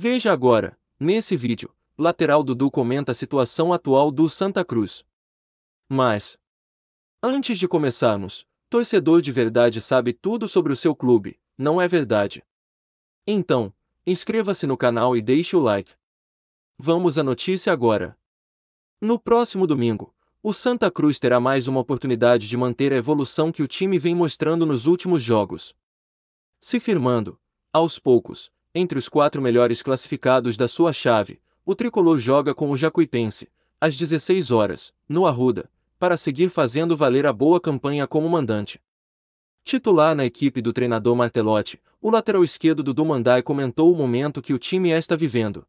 Veja agora, nesse vídeo, lateral Dudu comenta a situação atual do Santa Cruz. Mas, antes de começarmos, torcedor de verdade sabe tudo sobre o seu clube, não é verdade? Então, inscreva-se no canal e deixe o like. Vamos à notícia agora. No próximo domingo, o Santa Cruz terá mais uma oportunidade de manter a evolução que o time vem mostrando nos últimos jogos. Se firmando, aos poucos, entre os quatro melhores classificados da sua chave, o tricolor joga com o Jacuipense, às 16 horas, no Arruda, para seguir fazendo valer a boa campanha como mandante. Titular na equipe do treinador Martelotti, o lateral esquerdo do Dumandai comentou o momento que o time está vivendo.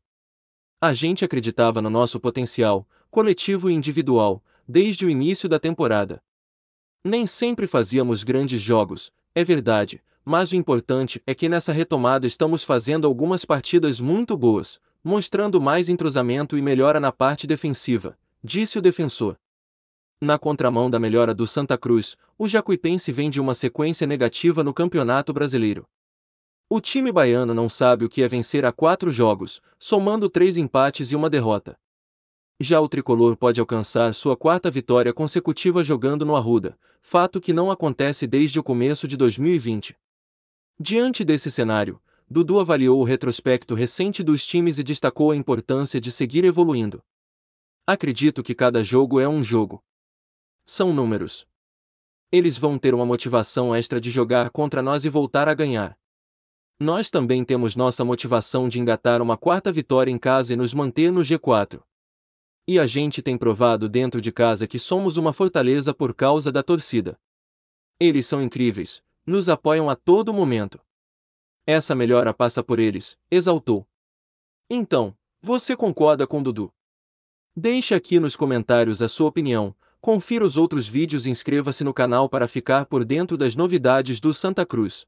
A gente acreditava no nosso potencial, coletivo e individual, desde o início da temporada. Nem sempre fazíamos grandes jogos, é verdade, mas o importante é que nessa retomada estamos fazendo algumas partidas muito boas, mostrando mais entrosamento e melhora na parte defensiva, disse o defensor. Na contramão da melhora do Santa Cruz, o Jacuipense vem de uma sequência negativa no Campeonato Brasileiro. O time baiano não sabe o que é vencer a quatro jogos, somando três empates e uma derrota. Já o tricolor pode alcançar sua quarta vitória consecutiva jogando no Arruda, fato que não acontece desde o começo de 2020. Diante desse cenário, Dudu avaliou o retrospecto recente dos times e destacou a importância de seguir evoluindo. Acredito que cada jogo é um jogo. São números. Eles vão ter uma motivação extra de jogar contra nós e voltar a ganhar. Nós também temos nossa motivação de engatar uma quarta vitória em casa e nos manter no G4. E a gente tem provado dentro de casa que somos uma fortaleza por causa da torcida. Eles são incríveis, nos apoiam a todo momento. Essa melhora passa por eles, exaltou. Então, você concorda com Dudu? Deixe aqui nos comentários a sua opinião, confira os outros vídeos e inscreva-se no canal para ficar por dentro das novidades do Santa Cruz.